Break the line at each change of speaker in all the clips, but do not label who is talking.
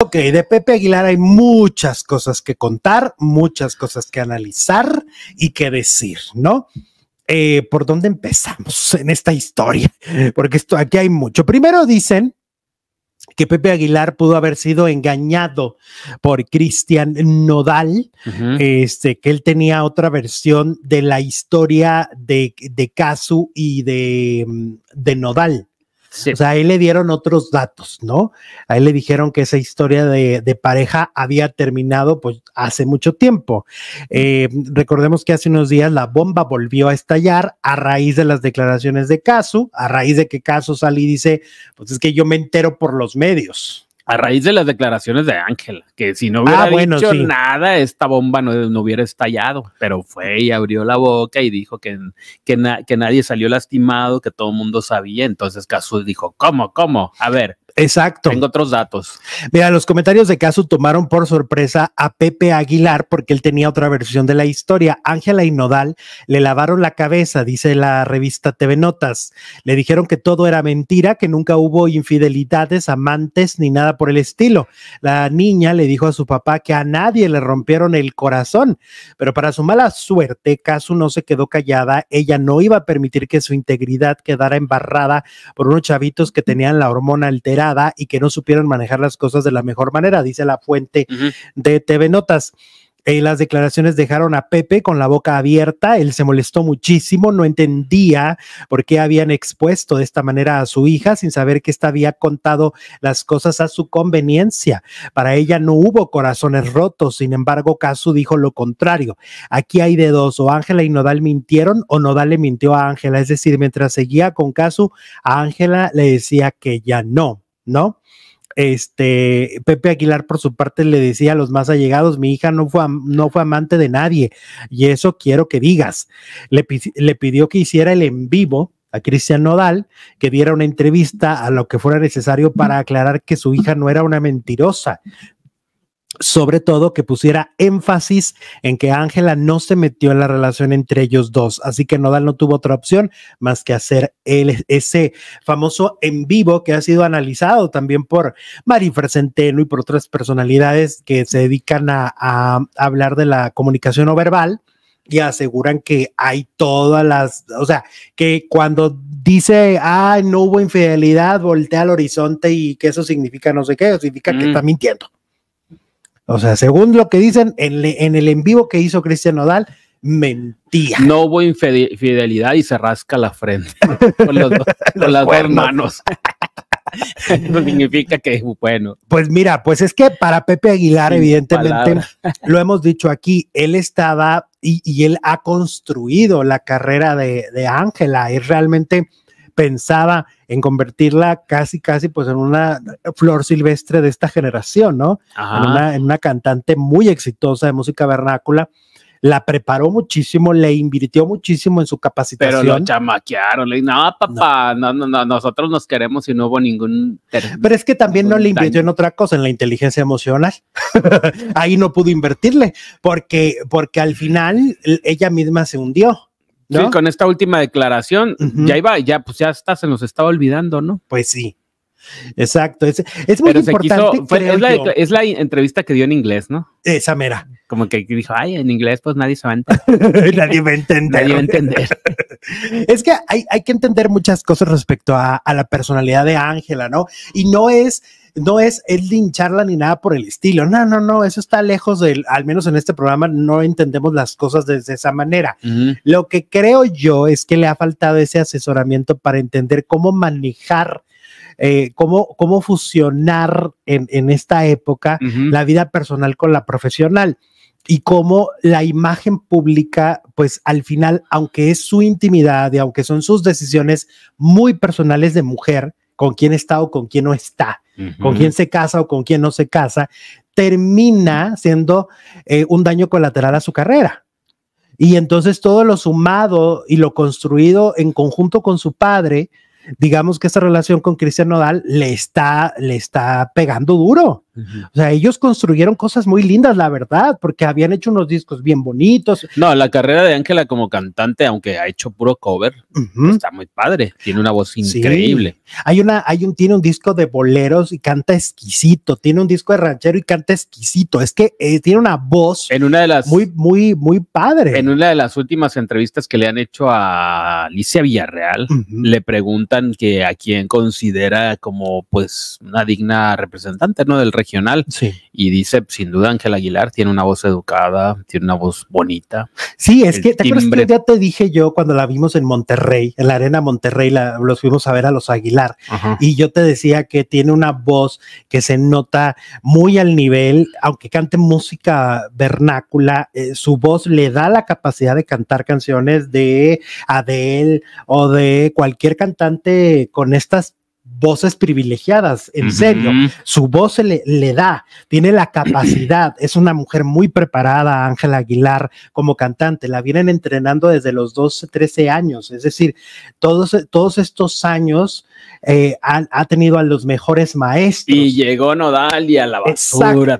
Ok, de Pepe Aguilar hay muchas cosas que contar, muchas cosas que analizar y que decir, ¿no? Eh, ¿Por dónde empezamos en esta historia? Porque esto aquí hay mucho. Primero dicen que Pepe Aguilar pudo haber sido engañado por Cristian Nodal, este, que él tenía otra versión de la historia de, Casu y de, mm, de Nodal. O sea, ahí le dieron otros datos, ¿no? Ahí le dijeron que esa historia de, pareja había terminado pues hace mucho tiempo. Eh, recordemos que hace unos días la bomba volvió a estallar a raíz de las declaraciones de Casu, a raíz de que Casu Salí y dice, pues es que yo me entero por los medios
a raíz de las declaraciones de Ángel, que si no ah, hubiera dicho nada, esta bomba no, hubiera estallado, pero fue y abrió la boca y dijo que, que, que nadie salió lastimado, que todo el mundo sabía, entonces Casú dijo, ¿cómo, cómo? A ver, Exacto. Tengo otros datos.
Mira, los comentarios de caso tomaron por sorpresa a Pepe Aguilar porque él tenía otra versión de la historia. Ángela y Nodal le lavaron la cabeza, dice la revista TV Notas. Le dijeron que todo era mentira, que nunca hubo infidelidades, amantes ni nada por el estilo. La niña le dijo a su papá que a nadie le rompieron el corazón, pero para su mala suerte, Casu no se quedó callada. Ella no iba a permitir que su integridad quedara embarrada por unos chavitos que tenían la hormona alterada y que no supieron manejar las cosas de la mejor manera, dice la fuente de TV Notas. Eh, las declaraciones dejaron a Pepe con la boca abierta, él se molestó muchísimo, no entendía por qué habían expuesto de esta manera a su hija sin saber que ésta había contado las cosas a su conveniencia. Para ella no hubo corazones rotos, sin embargo, Casu dijo lo contrario. Aquí hay dedos o Ángela y Nodal mintieron o Nodal le mintió a Ángela, es decir, mientras seguía con Casu, a Ángela le decía que ya no. ¿no? Este, Pepe Aguilar por su parte le decía a los más allegados, mi hija no fue, no fue amante de nadie y eso quiero que digas. Le, le pidió que hiciera el en vivo a Cristian Nodal, que diera una entrevista a lo que fuera necesario para aclarar que su hija no era una mentirosa, sobre todo que pusiera énfasis en que Ángela no se metió en la relación entre ellos dos, así que Nodal no tuvo otra opción más que hacer el, ese famoso en vivo que ha sido analizado también por Mari Centeno y por otras personalidades que se dedican a, hablar de la comunicación no verbal y aseguran que hay todas las, o sea, que cuando dice, ah, no hubo infidelidad, voltea al horizonte y que eso significa no sé qué, significa que mm. está mintiendo. O sea, según lo que dicen en, el en vivo que hizo Cristian Nodal,
mentía. No hubo infidelidad y se rasca la frente con, las dos manos. no significa que, es bueno.
Pues mira, pues es que para Pepe Aguilar, evidentemente, lo hemos dicho aquí, él estaba y, él ha construido la carrera de Ángela. y es realmente pensaba en convertirla casi, casi pues en una flor silvestre de esta generación, ¿no? En una, cantante muy exitosa de música vernácula. La preparó muchísimo, le invirtió muchísimo en su capacitación. Pero lo
chamaquearon, le no, papá, no. no, nosotros nos queremos y no hubo ningún... Pero
es que también no le invirtió en otra cosa, en la inteligencia emocional. Ahí no pudo invertirle, porque, porque al final ella misma se hundió
Sí, con esta última declaración, ya iba, ya, pues ya está, se nos estaba olvidando, ¿no? Pues sí. Exacto, es, es muy importante. es, la, entrevista que dio en inglés, ¿no? Esa mera. Como que dijo, ay, en inglés pues nadie se va a entender. nadie va a entender. nadie va a entender.
es que hay, que entender muchas cosas respecto a, a la personalidad de Ángela, ¿no? Y no es no es, el hincharla ni nada por el estilo. No, no, no, eso está lejos del, al menos en este programa no entendemos las cosas de esa manera. Lo que creo yo es que le ha faltado ese asesoramiento para entender cómo manejar eh, cómo, fusionar en, esta época la vida personal con la profesional y cómo la imagen pública, pues al final, aunque es su intimidad y aunque son sus decisiones muy personales de mujer, con quién está o con quién no está, con quién se casa o con quién no se casa, termina siendo eh, un daño colateral a su carrera. Y entonces todo lo sumado y lo construido en conjunto con su padre, digamos que esa relación con Cristian Nodal le está, le está pegando duro. O sea, ellos construyeron cosas muy lindas, la verdad, porque habían hecho unos discos bien bonitos.
No, la carrera de Ángela como cantante, aunque ha hecho puro cover, está muy padre. Tiene una voz increíble.
Hay una, hay un, tiene un disco de boleros y canta exquisito. Tiene un disco de ranchero
y canta exquisito. Es que eh, tiene una voz en una de las muy, muy, muy padre. En una de las últimas entrevistas que le han hecho a Alicia Villarreal, le preguntan que a quién considera como pues una digna representante, ¿no? Del régimen regional. Y dice, sin duda, Ángel Aguilar tiene una voz educada, tiene una voz bonita. Sí, es que, ¿te ya
te dije yo cuando la vimos en Monterrey, en la Arena Monterrey, la, los fuimos a ver a los Aguilar? Y yo te decía que tiene una voz que se nota muy al nivel, aunque cante música vernácula, eh, su voz le da la capacidad de cantar canciones de Adele o de cualquier cantante con estas voces privilegiadas, en serio. Su voz se le, le, da, tiene la capacidad, es una mujer muy preparada, Ángela Aguilar, como cantante, la vienen entrenando desde los 12, 13 años, es decir, todos, todos estos años eh, ha, tenido a los mejores maestros.
Y llegó Nodal y a la basura.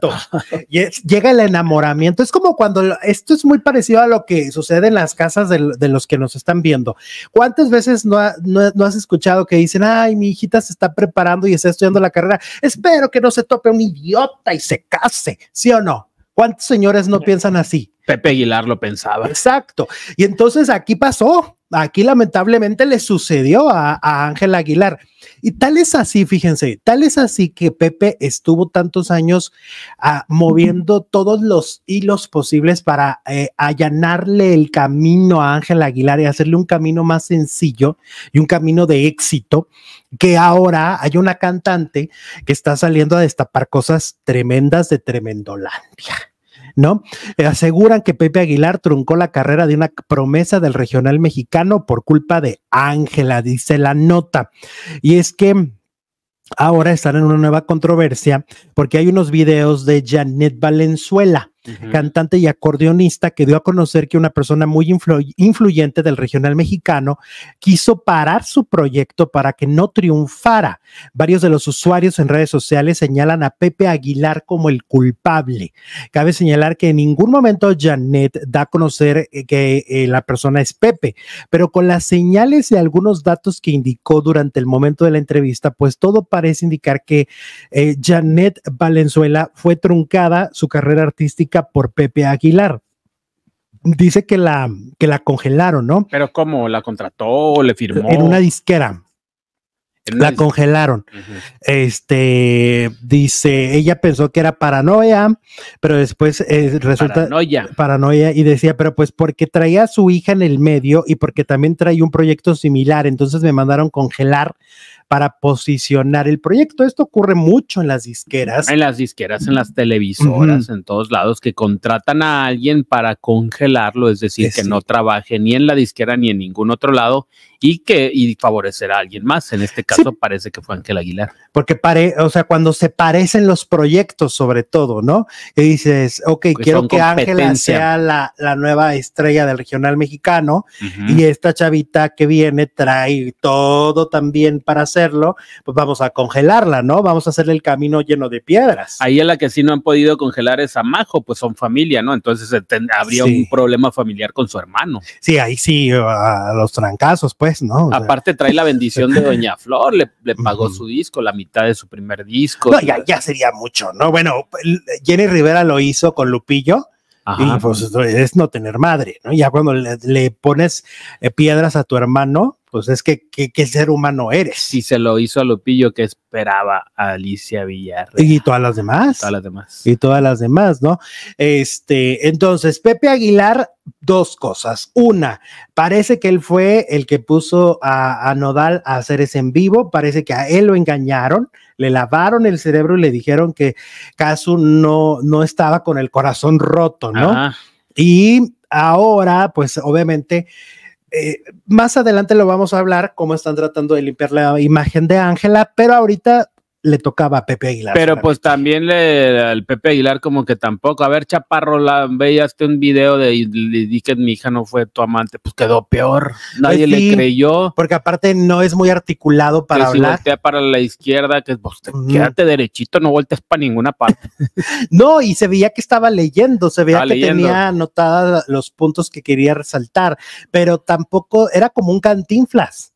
llega el enamoramiento, es como cuando, esto es muy parecido a lo que sucede en las casas de, los que nos están viendo. ¿Cuántas veces no has escuchado que dicen, ay, mi hijita se está preparando y está estudiando la carrera, espero que no se tope un idiota y se case, ¿sí o no? ¿Cuántos señores no piensan así?
Pepe Aguilar lo pensaba.
Exacto. Y entonces aquí pasó. Aquí lamentablemente le sucedió a, Ángel Aguilar. Y tal es así, fíjense, tal es así que Pepe estuvo tantos años ah, moviendo todos los hilos posibles para eh, allanarle el camino a Ángel Aguilar y hacerle un camino más sencillo y un camino de éxito, que ahora hay una cantante que está saliendo a destapar cosas tremendas de Tremendolandia. ¿no? Eh, aseguran que Pepe Aguilar truncó la carrera de una promesa del regional mexicano por culpa de Ángela, dice la nota. Y es que ahora están en una nueva controversia porque hay unos videos de Janet Valenzuela cantante y acordeonista, que dio a conocer que una persona muy influyente del regional mexicano quiso parar su proyecto para que no triunfara. Varios de los usuarios en redes sociales señalan a Pepe Aguilar como el culpable. Cabe señalar que en ningún momento Janet da a conocer eh, que eh, la persona es Pepe, pero con las señales y algunos datos que indicó durante el momento de la entrevista, pues todo parece indicar que eh, Janet Valenzuela fue truncada su carrera artística por Pepe Aguilar. Dice que la, que la congelaron, ¿no?
Pero ¿cómo? ¿La contrató? ¿Le firmó? En una
disquera. la congelaron. Este dice, ella pensó que era paranoia, pero después eh, resulta paranoia. paranoia y decía, pero pues porque traía a su hija en el medio y porque también traía un proyecto similar, entonces me mandaron congelar para posicionar el proyecto. Esto ocurre mucho en las disqueras. En las
disqueras, en las televisoras, en todos lados, que contratan a alguien para congelarlo, es decir, que no trabaje ni en la disquera ni en ningún otro lado y que y favorecer a alguien más. En este caso parece que fue Ángel Aguilar.
Porque pare, o sea, cuando se parecen los proyectos, sobre todo, ¿no? Y dices, ok, quiero que Ángela sea la, nueva estrella del regional mexicano y esta chavita que viene trae todo también para hacer pues vamos a congelarla, ¿no? Vamos a hacerle el camino lleno de piedras.
Ahí en la que sí no han podido congelar es a Majo, pues son familia, ¿no? Entonces eh, habría un problema familiar con su hermano.
Sí, ahí sí, a los trancazos, pues, ¿no? Aparte
trae la bendición de Doña Flor, le, pagó su disco, la mitad de su primer disco. ya, sería mucho, ¿no?
Bueno, Jenny Rivera lo hizo con Lupillo. y pues es no tener madre, ¿no? Ya cuando le, pones eh, piedras a tu hermano, pues es que qué ser humano eres.
Y se lo hizo a Lupillo que esperaba a Alicia Villarreal. Y
todas las demás. Todas las demás. Y todas las demás, ¿no? Este, entonces, Pepe Aguilar, dos cosas. Una, parece que él fue el que puso a, Nodal a hacer ese en vivo, parece que a él lo engañaron, le lavaron el cerebro y le dijeron que Casu no, no estaba con el corazón roto, ¿no? Y ahora, pues obviamente eh, más adelante lo vamos a hablar, cómo están tratando de limpiar la imagen de Ángela, pero ahorita le tocaba a Pepe Aguilar. Pero
pues también le, al Pepe Aguilar como que tampoco. A ver, Chaparro, la, veíaste un video de le dije que mi hija no fue tu amante, pues quedó peor. Pues Nadie le creyó.
Porque aparte no es muy articulado para hablar. Si
voltea para la izquierda, que pues, quédate derechito, no volteas para ninguna parte.
no, y se veía que estaba leyendo, se veía que tenía anotadas los puntos que quería resaltar, pero tampoco era como un cantinflas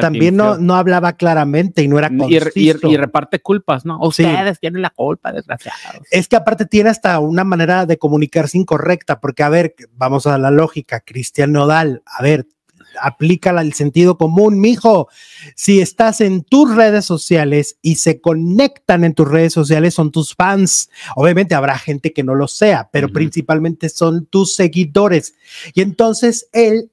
también no, no hablaba claramente y no era conciso. Y,
reparte culpas, ¿no? Ustedes tienen la culpa, desgraciados.
Es que aparte tiene hasta una manera de comunicarse incorrecta, porque a ver, vamos a la lógica, Cristian Nodal, a ver, aplícala el sentido común, mijo. Si estás en tus redes sociales y se conectan en tus redes sociales, son tus fans. Obviamente habrá gente que no lo sea, pero principalmente son tus seguidores. Y entonces él,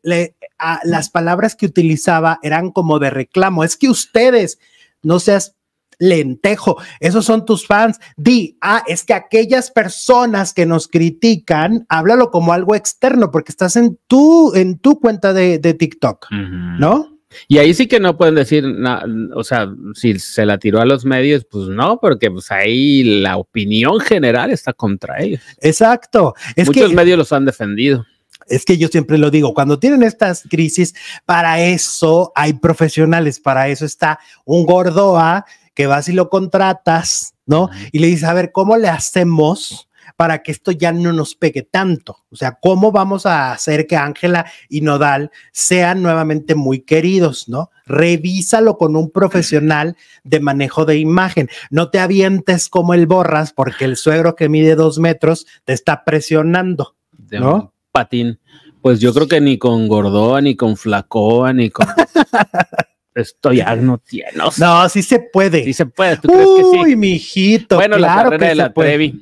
las palabras que utilizaba eran como de reclamo. Es que ustedes, no seas lentejo. Esos son tus fans. Di, ah, es que aquellas personas que nos critican, háblalo como algo externo, porque estás en tu, en tu cuenta de, TikTok, ¿no?
Y ahí sí que no pueden decir, o sea, si se la tiró a los medios, pues no, porque pues ahí la opinión general está contra ellos. Exacto. Es Muchos medios los han defendido. Es que yo
siempre lo digo, cuando tienen estas crisis, para eso hay profesionales, para eso está un gordoa ¿ah? que vas y lo contratas, ¿no? Y le dices, a ver, ¿cómo le hacemos? para que esto ya no nos pegue tanto. O sea, ¿cómo vamos a hacer que Ángela y Nodal sean nuevamente muy queridos, no? Revísalo con un profesional de manejo de imagen. No te avientes como el borras porque el suegro que mide dos metros te está presionando,
¿no? Patín. Pues yo creo que ni con Gordoa, ni con Flacoa, ni con... estoy no No, sí se puede. Sí se puede. ¿Tú Uy, crees que sí? mijito. Bueno, claro la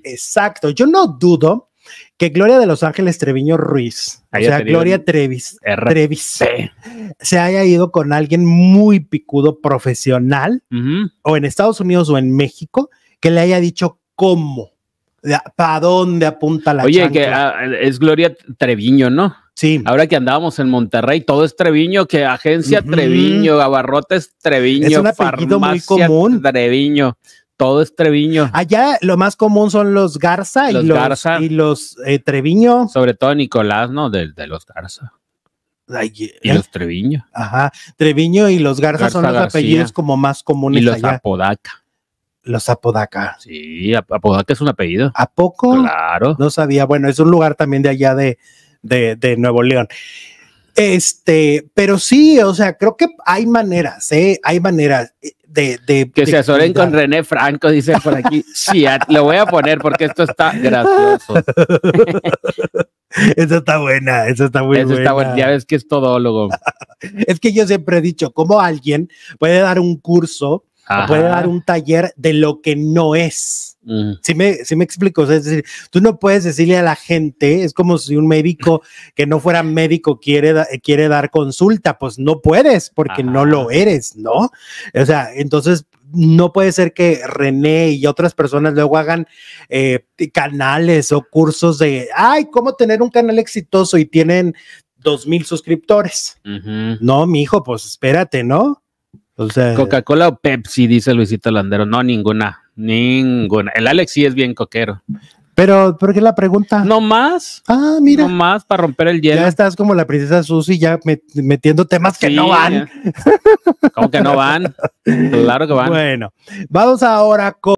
Exacto. Yo no dudo que Gloria de Los Ángeles Treviño Ruiz, o sea, Gloria Trevis, Trevis, se haya ido con alguien muy picudo profesional, o en Estados Unidos o en México, que le haya dicho cómo, para dónde apunta la Oye, que ah,
es Gloria Treviño, ¿no? Sí. Ahora que andábamos en Monterrey, todo es Treviño, que agencia Treviño, abarrotes Treviño, es un apellido muy común. Treviño. Todo es Treviño. Allá lo más común son los Garza y los, y los eh, Treviño. Sobre todo Nicolás, ¿no? De, de los Garza. y ¿eh? los Treviño. Ajá. Treviño y los Garza, son los apellidos
como más comunes. Y los
Apodaca.
Los Apodaca. Sí,
Apodaca es un
apellido. ¿A poco? Claro. No sabía. Bueno, es un lugar también de allá de, de, de Nuevo León. Este, pero sí, o sea, creo que hay maneras, ¿eh? Hay
maneras de... que se asoren con René Franco, dice por aquí. sí, lo voy a poner porque esto está gracioso. eso está buena, eso está muy eso Está bueno, ya ves que es todólogo.
es que yo siempre he dicho, ¿cómo alguien puede dar un curso puede dar un taller de lo que no es. Mm. Si me, explico, es decir, tú no puedes decirle a la gente, es como si un médico que no fuera médico quiere, quiere dar consulta, pues no puedes porque no lo eres, ¿no? O sea, entonces no puede ser que René y otras personas luego hagan eh, canales o cursos de, ay, ¿cómo tener un canal exitoso? Y tienen dos mil suscriptores. No, mi hijo, pues espérate, ¿no? Coca-Cola
o Pepsi, dice Luisito Landero. No, ninguna, ninguna. El Alex sí es bien coquero. Pero, ¿por qué la pregunta? No más. Ah, mira. No más para romper el hielo. Ya estás
como la princesa Susy ya metiendo temas que no van.
como que no van? Claro que van. Bueno,
vamos ahora con.